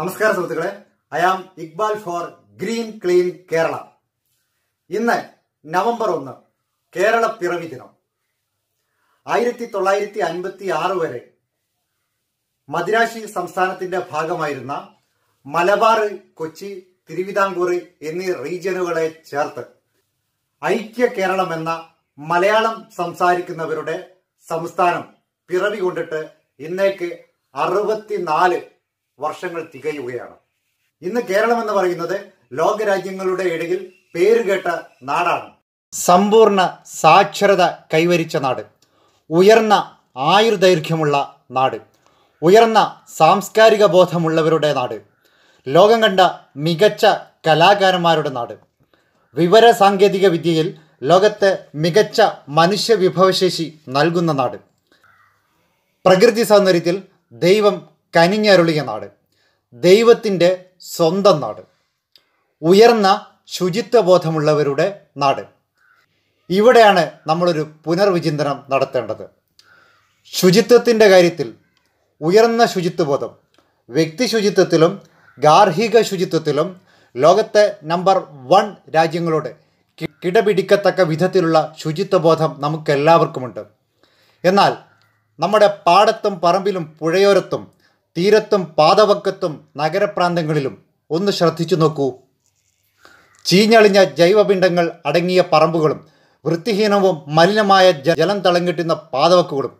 നമസ്കാര സുഹൃത്തുക്കളെ I am Iqbal for green clean Kerala ഇന്ന് നവംബർ ഒന്ന് കേരള പിറവി ദിനം ആയിരത്തി തൊള്ളായിരത്തി അൻപത്തി ആറ് വരെ മദിരാശി സംസ്ഥാനത്തിന്റെ ഭാഗമായിരുന്ന മലബാർ കൊച്ചി തിരുവിതാംകൂർ എന്നീ റീജിയനുകളെ ചേർത്ത് ഐക്യ കേരളം എന്ന മലയാളം സംസാരിക്കുന്നവരുടെ സംസ്ഥാനം പിറവി കൊണ്ടിട്ട് ഇന്നേക്ക് അറുപത്തിനാല് വർഷങ്ങൾ തികയുകയാണ് ഇന്ന് കേരളം എന്ന് പറയുന്നത് ലോകരാജ്യങ്ങളുടെ ഇടയിൽ പേരുകേട്ട നാടാണ് സമ്പൂർണ്ണ സാക്ഷരത കൈവരിച്ച നാട് ഉയർന്ന ആയുർദൈർഘ്യമുള്ള നാട് ഉയർന്ന സാംസ്കാരിക ബോധമുള്ളവരുടെ നാട് ലോകം കണ്ട മികച്ച കലാകാരന്മാരുടെ നാട് വിവര സാങ്കേതിക വിദ്യയിൽ ലോകത്തെ മികച്ച മനുഷ്യ വിഭവശേഷി നൽകുന്ന നാട് പ്രകൃതി സൗന്ദര്യത്തിൽ ദൈവം കനിഞ്ഞരുളിയ നാട് ദൈവത്തിൻ്റെ സ്വന്തം നാട് ഉയർന്ന ശുചിത്വബോധമുള്ളവരുടെ നാട് ഇവിടെയാണ് നമ്മളൊരു പുനർവിചിന്തനം നടത്തേണ്ടത് ശുചിത്വത്തിൻ്റെ കാര്യത്തിൽ ഉയർന്ന ശുചിത്വബോധം വ്യക്തി ശുചിത്വത്തിലും ഗാർഹിക ശുചിത്വത്തിലും ലോകത്തെ നമ്പർ വൺ രാജ്യങ്ങളോട് കിടപിടിക്കത്തക്ക വിധത്തിലുള്ള ശുചിത്വബോധം നമുക്കെല്ലാവർക്കുമുണ്ട് എന്നാൽ നമ്മുടെ പാടത്തും പറമ്പിലും പുഴയോരത്തും തീരത്തും പാതവക്കത്തും നഗരപ്രാന്തങ്ങളിലും ഒന്ന് ശ്രദ്ധിച്ചു നോക്കൂ ചീഞ്ഞളിഞ്ഞ ജൈവപിണ്ഡങ്ങൾ അടങ്ങിയ പറമ്പുകളും വൃത്തിഹീനവും മലിനമായ ജലം തളങ്ങിട്ടുന്ന പാതവക്കുകളും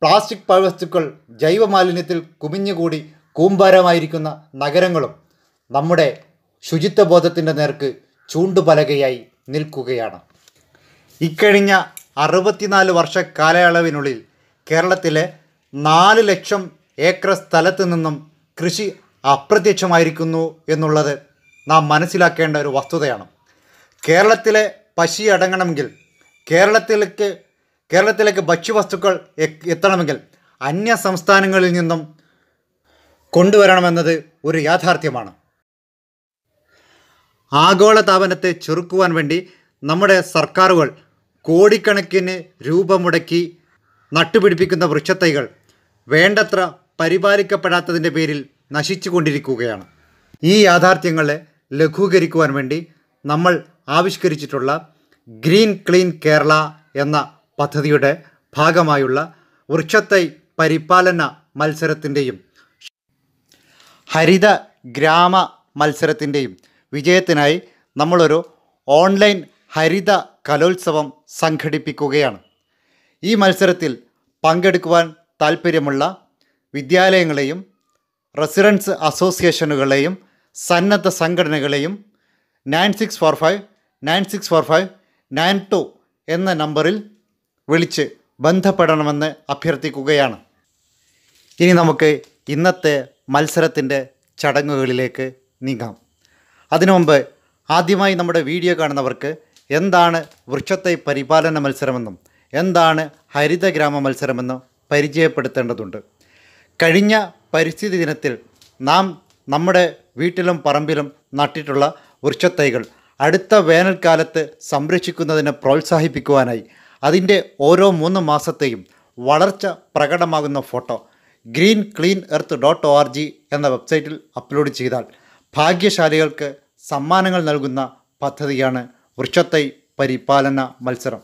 പ്ലാസ്റ്റിക് പഴവസ്തുക്കൾ ജൈവമാലിന്യത്തിൽ കുമിഞ്ഞുകൂടി കൂമ്പാരമായിരിക്കുന്ന നഗരങ്ങളും നമ്മുടെ ശുചിത്വബോധത്തിൻ്റെ നേർക്ക് ചൂണ്ടുപലകയായി നിൽക്കുകയാണ് ഇക്കഴിഞ്ഞ അറുപത്തിനാല് വർഷ കാലയളവിനുള്ളിൽ കേരളത്തിലെ നാല് ലക്ഷം ഏക്കർ സ്ഥലത്ത് നിന്നും കൃഷി അപ്രത്യക്ഷമായിരിക്കുന്നു എന്നുള്ളത് നാം മനസ്സിലാക്കേണ്ട ഒരു വസ്തുതയാണ് കേരളത്തിലെ പശി അടങ്ങണമെങ്കിൽ കേരളത്തിലേക്ക് കേരളത്തിലേക്ക് ഭക്ഷ്യവസ്തുക്കൾ എത്തണമെങ്കിൽ അന്യ സംസ്ഥാനങ്ങളിൽ നിന്നും കൊണ്ടുവരണമെന്നത് ഒരു യാഥാർത്ഥ്യമാണ് ആഗോളതാപനത്തെ ചെറുക്കുവാൻ വേണ്ടി നമ്മുടെ സർക്കാരുകൾ കോടിക്കണക്കിന് രൂപ മുടക്കി നട്ടുപിടിപ്പിക്കുന്ന വൃക്ഷത്തൈകൾ വേണ്ടത്ര പരിപാലിക്കപ്പെടാത്തതിൻ്റെ പേരിൽ നശിച്ചുകൊണ്ടിരിക്കുകയാണ് ഈ യാഥാർത്ഥ്യങ്ങളെ ലഘൂകരിക്കുവാൻ വേണ്ടി നമ്മൾ ആവിഷ്കരിച്ചിട്ടുള്ള ഗ്രീൻ ക്ലീൻ കേരള എന്ന പദ്ധതിയുടെ ഭാഗമായുള്ള വൃക്ഷത്തൈ പരിപാലന മത്സരത്തിൻ്റെയും ഹരിത ഗ്രാമ മത്സരത്തിൻ്റെയും വിജയത്തിനായി നമ്മളൊരു ഓൺലൈൻ ഹരിത കലോത്സവം സംഘടിപ്പിക്കുകയാണ് ഈ മത്സരത്തിൽ പങ്കെടുക്കുവാൻ താൽപ്പര്യമുള്ള വിദ്യാലയങ്ങളെയും റെസിഡൻസ് അസോസിയേഷനുകളെയും സന്നദ്ധ സംഘടനകളെയും nine six four five nine six four five nine two എന്ന നമ്പറിൽ വിളിച്ച് ബന്ധപ്പെടണമെന്ന് അഭ്യർത്ഥിക്കുകയാണ് ഇനി നമുക്ക് ഇന്നത്തെ മത്സരത്തിൻ്റെ ചടങ്ങുകളിലേക്ക് നീങ്ങാം അതിനു മുമ്പ് ആദ്യമായി നമ്മുടെ വീഡിയോ കാണുന്നവർക്ക് എന്താണ് വൃക്ഷത്തെ പരിപാലന മത്സരമെന്നും എന്താണ് ഹരിതഗ്രാമ മത്സരമെന്നും പരിചയപ്പെടുത്തേണ്ടതുണ്ട് കഴിഞ്ഞ പരിസ്ഥിതി ദിനത്തിൽ നാം നമ്മുടെ വീട്ടിലും പറമ്പിലും നട്ടിട്ടുള്ള വൃക്ഷത്തൈകൾ അടുത്ത വേനൽക്കാലത്ത് സംരക്ഷിക്കുന്നതിനെ പ്രോത്സാഹിപ്പിക്കുവാനായി അതിൻ്റെ ഓരോ മൂന്ന് മാസത്തെയും വളർച്ച പ്രകടമാകുന്ന photo green clean earth dot O R G എന്ന വെബ്സൈറ്റിൽ അപ്ലോഡ് ചെയ്താൽ ഭാഗ്യശാലികൾക്ക് സമ്മാനങ്ങൾ നൽകുന്ന പദ്ധതിയാണ് വൃക്ഷത്തൈ പരിപാലന മത്സരം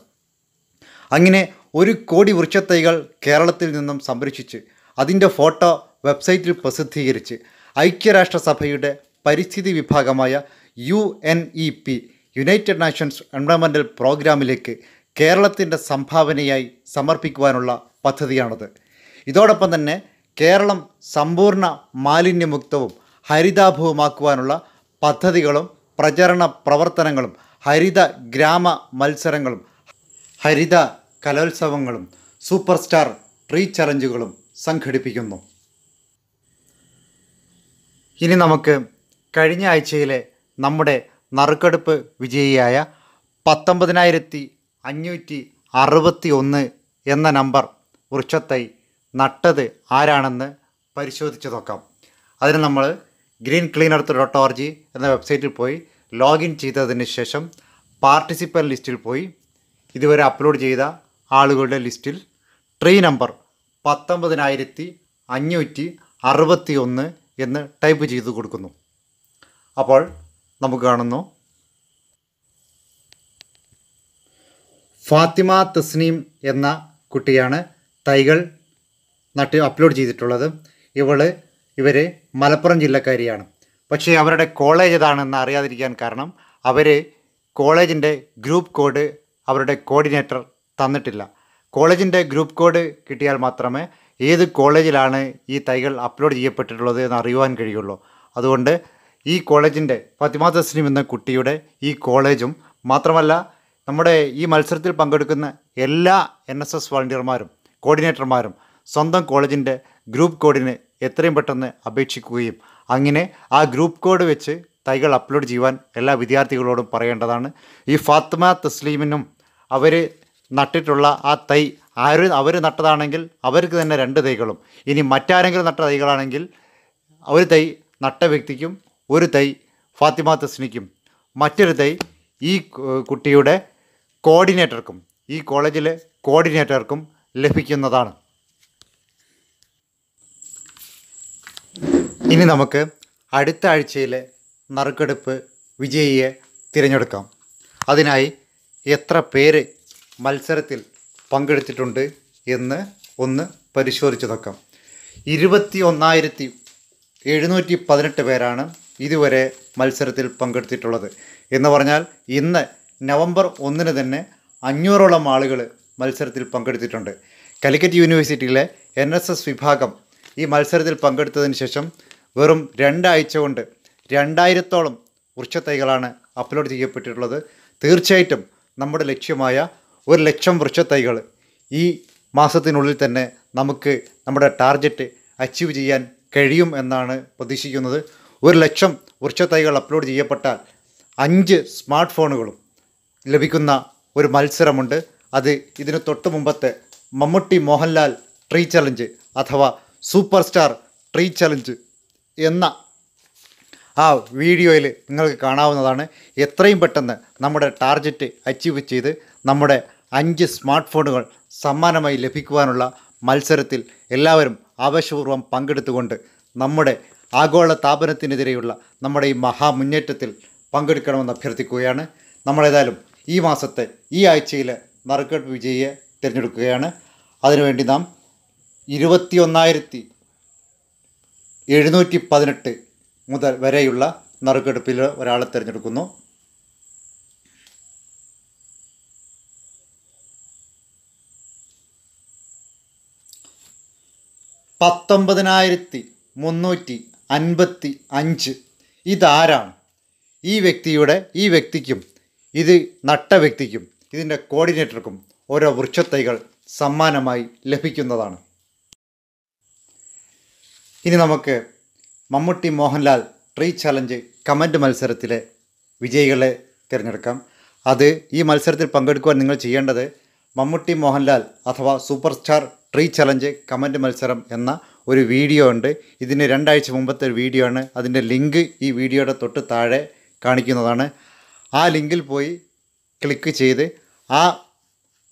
അങ്ങനെ ഒരു കോടി വൃക്ഷത്തൈകൾ കേരളത്തിൽ നിന്നും സംരക്ഷിച്ച് അതിൻ്റെ ഫോട്ടോ വെബ്സൈറ്റിൽ പ്രസിദ്ധീകരിച്ച് ഐക്യരാഷ്ട്രസഭയുടെ പരിസ്ഥിതി വിഭാഗമായ U N E P United Nations എൻവയോൺമെൻ്റൽ പ്രോഗ്രാമിലേക്ക് കേരളത്തിൻ്റെ സംഭാവനയായി സമർപ്പിക്കുവാനുള്ള പദ്ധതിയാണത് ഇതോടൊപ്പം തന്നെ കേരളം സമ്പൂർണ്ണ മാലിന്യമുക്തവും ഹരിതാഭവുമാക്കുവാനുള്ള പദ്ധതികളും പ്രചരണ പ്രവർത്തനങ്ങളും ഹരിത ഗ്രാമ മത്സരങ്ങളും ഹരിത കലോത്സവങ്ങളും സൂപ്പർ സ്റ്റാർ ട്രീ ചലഞ്ചുകളും സംഘടിപ്പിക്കുന്നു ഇനി നമുക്ക് കഴിഞ്ഞ ആഴ്ചയിലെ നമ്മുടെ നറുക്കെടുപ്പ് വിജയിയായ പത്തൊമ്പതിനായിരത്തി അഞ്ഞൂറ്റി അറുപത്തി ഒന്ന് എന്ന നമ്പർ വൃക്ഷത്തൈ നട്ടത് ആരാണെന്ന് പരിശോധിച്ച് നോക്കാം അതിന് നമ്മൾ green clean earth dot org എന്ന വെബ്സൈറ്റിൽ പോയി ലോഗിൻ ചെയ്തതിന് ശേഷം പാർട്ടിസിപ്പൽ ലിസ്റ്റിൽ പോയി ഇതുവരെ അപ്ലോഡ് ചെയ്ത ആളുകളുടെ ലിസ്റ്റിൽ ട്രീ നമ്പർ പത്തൊമ്പതിനായിരത്തി അഞ്ഞൂറ്റി അറുപത്തി ഒന്ന് എന്ന് ടൈപ്പ് ചെയ്ത് കൊടുക്കുന്നു അപ്പോൾ നമുക്ക് കാണുന്നു ഫാത്തിമ തസ്നീം എന്ന കുട്ടിയാണ് തൈകൾ നട്ട് അപ്ലോഡ് ചെയ്തിട്ടുള്ളത് ഇവൾ ഇവർ മലപ്പുറം ജില്ലക്കാരിയാണ് പക്ഷേ അവരുടെ കോളേജ് ഏതാണെന്ന് അറിയാതിരിക്കാൻ കാരണം അവർ കോളേജിൻ്റെ ഗ്രൂപ്പ് കോഡ് അവരുടെ കോർഡിനേറ്റർ തന്നിട്ടില്ല കോളേജിൻ്റെ ഗ്രൂപ്പ് കോഡ് കിട്ടിയാൽ മാത്രമേ ഏത് കോളേജിലാണ് ഈ തൈകൾ അപ്ലോഡ് ചെയ്യപ്പെട്ടിട്ടുള്ളത് എന്ന് അറിയുവാൻ കഴിയുള്ളൂ അതുകൊണ്ട് ഈ കോളേജിൻ്റെ ഫാത്തിമ തസ്ലിം എന്ന കുട്ടിയുടെ ഈ കോളേജും മാത്രമല്ല നമ്മുടെ ഈ മത്സരത്തിൽ പങ്കെടുക്കുന്ന എല്ലാ എൻ എസ് എസ് വളണ്ടിയർമാരും കോർഡിനേറ്റർമാരും സ്വന്തം കോളേജിൻ്റെ ഗ്രൂപ്പ് കോഡിന് എത്രയും പെട്ടെന്ന് അപേക്ഷിക്കുകയും അങ്ങനെ ആ ഗ്രൂപ്പ് കോഡ് വെച്ച് തൈകൾ അപ്ലോഡ് ചെയ്യുവാൻ എല്ലാ വിദ്യാർത്ഥികളോടും പറയേണ്ടതാണ് ഈ ഫാത്തിമ തസ്ലീമിനും അവർ നട്ടിട്ടുള്ള ആ തൈ ആര് അവർ നട്ടതാണെങ്കിൽ അവർക്ക് തന്നെ രണ്ട് തൈകളും ഇനി മറ്റാരെങ്കിലും നട്ട തൈകളാണെങ്കിൽ ഒരു തൈ നട്ട വ്യക്തിക്കും ഒരു തൈ ഫാത്തിമ തസ്നിക്കും മറ്റൊരു തൈ ഈ കുട്ടിയുടെ കോർഡിനേറ്റർക്കും ഈ കോളേജിലെ കോർഡിനേറ്റർക്കും ലഭിക്കുന്നതാണ് ഇനി നമുക്ക് അടുത്ത ആഴ്ചയിലെ നറുക്കെടുപ്പ് വിജയിയെ തിരഞ്ഞെടുക്കാം അതിനായി എത്ര പേര് മത്സരത്തിൽ പങ്കെടുത്തിട്ടുണ്ട് എന്ന് ഒന്ന് പരിശോധിച്ചു നോക്കാം ഇരുപത്തി ഒന്നായിരത്തി എഴുന്നൂറ്റി പതിനെട്ട് പേരാണ് ഇതുവരെ മത്സരത്തിൽ പങ്കെടുത്തിട്ടുള്ളത് എന്ന് പറഞ്ഞാൽ ഇന്ന് നവംബർ ഒന്നിന് തന്നെ അഞ്ഞൂറോളം ആളുകൾ മത്സരത്തിൽ പങ്കെടുത്തിട്ടുണ്ട് കലിക്കറ്റ് യൂണിവേഴ്സിറ്റിയിലെ എൻ എസ് എസ് വിഭാഗം ഈ മത്സരത്തിൽ പങ്കെടുത്തതിന് ശേഷം വെറും രണ്ടാഴ്ച കൊണ്ട് രണ്ടായിരത്തോളം വൃക്ഷത്തൈകളാണ് അപ്ലോഡ് ചെയ്യപ്പെട്ടിട്ടുള്ളത് തീർച്ചയായിട്ടും നമ്മുടെ ലക്ഷ്യമായ ഒരു ലക്ഷം വൃക്ഷത്തൈകൾ ഈ മാസത്തിനുള്ളിൽ തന്നെ നമുക്ക് നമ്മുടെ ടാർഗറ്റ് അച്ചീവ് ചെയ്യാൻ കഴിയും എന്നാണ് പ്രതീക്ഷിക്കുന്നത് ഒരു ലക്ഷം വൃക്ഷത്തൈകൾ അപ്ലോഡ് ചെയ്യപ്പെട്ടാൽ അഞ്ച് സ്മാർട്ട് ഫോണുകളും ലഭിക്കുന്ന ഒരു മത്സരമുണ്ട് അത് ഇതിന് തൊട്ട് മുമ്പത്തെ മമ്മൂട്ടി മോഹൻലാൽ ട്രീ ചലഞ്ച് അഥവാ സൂപ്പർ സ്റ്റാർ ട്രീ ചലഞ്ച് എന്ന ആ വീഡിയോയിൽ നിങ്ങൾക്ക് കാണാവുന്നതാണ് എത്രയും പെട്ടെന്ന് നമ്മുടെ ടാർഗറ്റ് അച്ചീവ് ചെയ്ത് നമ്മുടെ അഞ്ച് സ്മാർട്ട് ഫോണുകൾ സമ്മാനമായി ലഭിക്കുവാനുള്ള മത്സരത്തിൽ എല്ലാവരും ആവേശപൂർവ്വം പങ്കെടുത്തുകൊണ്ട് നമ്മുടെ ആഗോള താപനത്തിനെതിരെയുള്ള നമ്മുടെ ഈ മഹാമുന്നേറ്റത്തിൽ പങ്കെടുക്കണമെന്ന് അഭ്യർത്ഥിക്കുകയാണ് നമ്മളേതായാലും ഈ മാസത്തെ ഈ ആഴ്ചയിലെ നറുക്കെട്ട് വിജയിയെ തിരഞ്ഞെടുക്കുകയാണ് അതിനുവേണ്ടി നാം ഇരുപത്തി ഒന്നായിരത്തി എഴുന്നൂറ്റി പതിനെട്ട് മുതൽ വരെയുള്ള നറുക്കെടുപ്പിൽ ഒരാളെ തിരഞ്ഞെടുക്കുന്നു പത്തൊമ്പതിനായിരത്തി മുന്നൂറ്റി അൻപത്തി അഞ്ച് ഇതാരാണ് ഈ വ്യക്തിയുടെ ഈ വ്യക്തിക്കും ഇത് നട്ട വ്യക്തിക്കും ഇതിൻ്റെ കോർഡിനേറ്റർക്കും ഓരോ വൃക്ഷത്തൈകൾ സമ്മാനമായി ലഭിക്കുന്നതാണ് ഇനി നമുക്ക് Mammootty Mohanlal tree challenge comment മത്സരത്തിലെ വിജയികളെ തിരഞ്ഞെടുക്കാം അത് ഈ മത്സരത്തിൽ പങ്കെടുക്കുവാൻ നിങ്ങൾ ചെയ്യേണ്ടത് മമ്മൂട്ടി മോഹൻലാൽ അഥവാ super star tree challenge comment മത്സരം എന്ന ഒരു വീഡിയോ ഉണ്ട് ഇതിന് രണ്ടാഴ്ച മുമ്പത്തെ ഒരു വീഡിയോ ആണ് അതിൻ്റെ ലിങ്ക് ഈ വീഡിയോയുടെ തൊട്ട് താഴെ കാണിക്കുന്നതാണ് ആ ലിങ്കിൽ പോയി ക്ലിക്ക് ചെയ്ത് ആ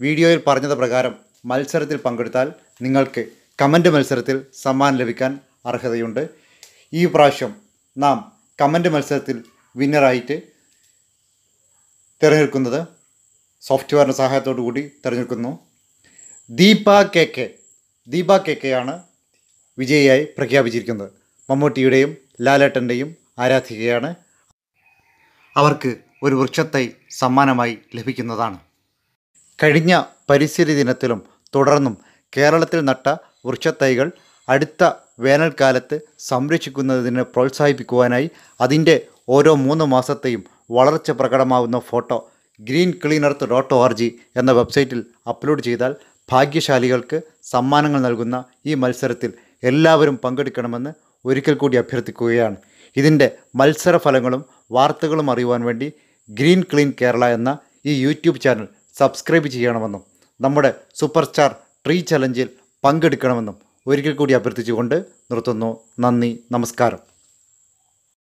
വീഡിയോയിൽ പറഞ്ഞത് പ്രകാരം മത്സരത്തിൽ പങ്കെടുത്താൽ നിങ്ങൾക്ക് കമൻറ്റ് മത്സരത്തിൽ സമ്മാനം ലഭിക്കാൻ അർഹതയുണ്ട് ഈ പ്രാവശ്യം നാം കമൻറ്റ് മത്സരത്തിൽ വിന്നറായിട്ട് തിരഞ്ഞെടുക്കുന്നത് സോഫ്റ്റ്വെയറിൻ്റെ സഹായത്തോടു കൂടി തിരഞ്ഞെടുക്കുന്നു Deepa K K Deepa K K ആണ് വിജയിയായി പ്രഖ്യാപിച്ചിരിക്കുന്നത് മമ്മൂട്ടിയുടെയും ലാലേട്ടൻ്റെയും ആരാധികയാണ് അവർക്ക് ഒരു വൃക്ഷത്തൈ സമ്മാനമായി ലഭിക്കുന്നതാണ് കഴിഞ്ഞ പരിസ്ഥിതി ദിനത്തിലും തുടർന്നും കേരളത്തിൽ നട്ട വൃക്ഷത്തൈകൾ അടുത്ത വേനൽക്കാലത്ത് സംരക്ഷിക്കുന്നതിന് പ്രോത്സാഹിപ്പിക്കുവാനായി അതിൻ്റെ ഓരോ മൂന്ന് മാസത്തെയും വളർച്ച പ്രകടമാവുന്ന ഫോട്ടോ ഗ്രീൻ ഡോട്ട് ഒ എന്ന വെബ്സൈറ്റിൽ അപ്ലോഡ് ചെയ്താൽ ഭാഗ്യശാലികൾക്ക് സമ്മാനങ്ങൾ നൽകുന്ന ഈ മത്സരത്തിൽ എല്ലാവരും പങ്കെടുക്കണമെന്ന് ഒരിക്കൽ കൂടി അഭ്യർത്ഥിക്കുകയാണ് ഇതിൻ്റെ മത്സര ഫലങ്ങളും വാർത്തകളും അറിയുവാൻ വേണ്ടി ഗ്രീൻ ക്ലീൻ കേരള എന്ന ഈ യൂട്യൂബ് ചാനൽ സബ്സ്ക്രൈബ് ചെയ്യണമെന്നും നമ്മുടെ സൂപ്പർ സ്റ്റാർ ട്രീ ചലഞ്ചിൽ പങ്കെടുക്കണമെന്നും ഒരിക്കൽ കൂടി അഭ്യർത്ഥിച്ചുകൊണ്ട് നിർത്തുന്നു നന്ദി നമസ്കാരം